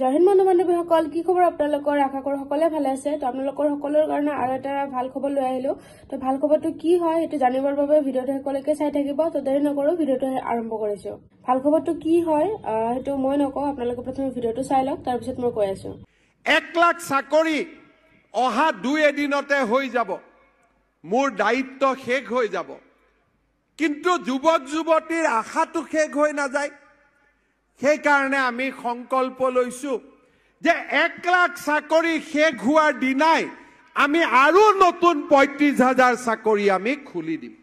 জয় হিন্দ বন্ধু বান্ধৱীসকল কি খবৰ আপোনালোকৰ আশা কৰোঁ সকলোৱে ভালে আছে তো আপোনালোকৰ সকলোৰ কাৰণে আৰু এটা ভাল খবৰ লৈ আহিলো তো ভাল খবৰটো কি হয় সেইটো জানিবৰ বাবে ভিডিঅটো সকলোকে চাই থাকিব তো দেৰি নকৰোঁ ভিডিঅটো আৰম্ভ কৰিছো ভাল খবৰটো কি হয় সেইটো মই নকওঁ আপোনালোকে প্ৰথমে ভিডিঅটো চাই লওক তাৰপিছত মই কৈ আছো এক লাখ চাকৰি অহা দুই এদিনতে হৈ যাব মোৰ দায়িত্ব শেষ হৈ যাব কিন্তু যুৱক যুৱতীৰ আশাটো শেষ হৈ নাযায় সেইকাৰণে আমি সংকল্প লৈছোঁ যে এক লাখ চাকৰি শেষ হোৱাৰ দিনাই আমি আৰু নতুন পঁয়ত্ৰিশ হাজাৰ চাকৰি আমি খুলি দিম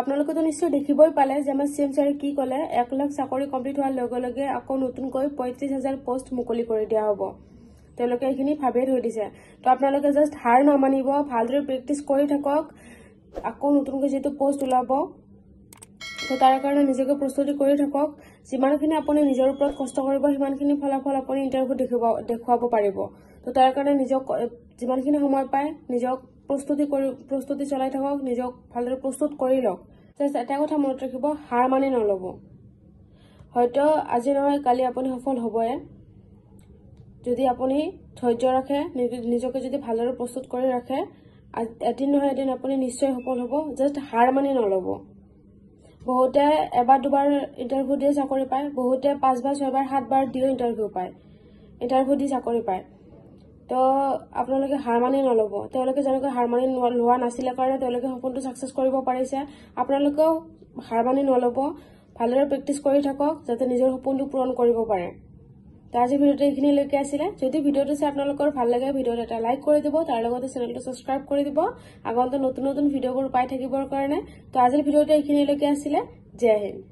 আপোনালোকেতো নিশ্চয় দেখিবই পালে যে আমাৰ চি এম ছাৰে কি ক'লে এক লাখ চাকৰি কমপ্লিট হোৱাৰ লগে লগে আকৌ নতুনকৈ পঁয়ত্ৰিশ হাজাৰ পোষ্ট মুকলি কৰি দিয়া হ'ব তেওঁলোকে এইখিনি ভাবিয়ে থৈ দিছে তো আপোনালোকে জাষ্ট হাৰ নামানিব ভালদৰে প্ৰেক্টিছ কৰি থাকক আকৌ নতুনকৈ যিটো পষ্ট ওলাব সো তাৰ কাৰণে নিজকে প্ৰস্তুতি কৰি থাকক যিমানখিনি আপুনি নিজৰ ওপৰত কষ্ট কৰিব সিমানখিনি ফলাফল আপনি ইন্টাৰভিউ দেখুৱাব পাৰিব তো তাৰ কাৰণে নিজক যিমানখিনি সময় পায় নিজক প্ৰস্তুতি কৰি প্ৰস্তুতি চলাই থাকক নিজক ভালদৰে প্ৰস্তুত কৰে লোক এটা কথা মনত ৰাখিব হাৰ মানি নলব হয়তো আজি নহয় কালি আপুনি সফল হ'বই যদি আপুনি ধৈৰ্য ৰাখে নিজকে যদি ভালদৰে প্ৰস্তুত কৰি ৰাখে এদিন নহয় এদিন আপুনি নিশ্চয় সফল হব জাষ্ট হাৰ মানি নলব বহুতে এবাৰ দুবাৰ ইণ্টাৰভিউ দিয়ে চাকৰি পায় বহুতে পাঁচবাৰ ছয়বাৰ সাতবাৰ দিও ইণ্টাৰভিউ পায় ইণ্টাৰভিউ দি চাকৰি পায় তো আপোনালোকে হাৰ মানি নল'ব তেওঁলোকে যেনেকৈ হাৰ মানি লোৱা নাছিলে কাৰণে তেওঁলোকে সপোনটো ছাকচেছ কৰিব পাৰিছে আপোনালোকেও হাৰ মানি নল'ব ভালদৰে প্ৰেক্টিছ কৰি থাকক যাতে নিজৰ সপোনটো পূৰণ কৰিব পাৰে তো আজি ভিডিঅ'টো এইখিনিলৈকে আছিলে যদি ভিডিঅ'টো চাই আপোনালোকৰ ভাল লাগে ভিডিঅ'টো এটা লাইক কৰি দিব তাৰ লগতে চেনেলটো ছাবস্ক্ৰাইব কৰি দিব আগন্তু নতুন নতুন ভিডিঅ'বোৰ পাই থাকিবৰ কাৰণে তো আজিৰ ভিডিঅ'টো এইখিনিলৈকে আছিলে জয় হিন্দ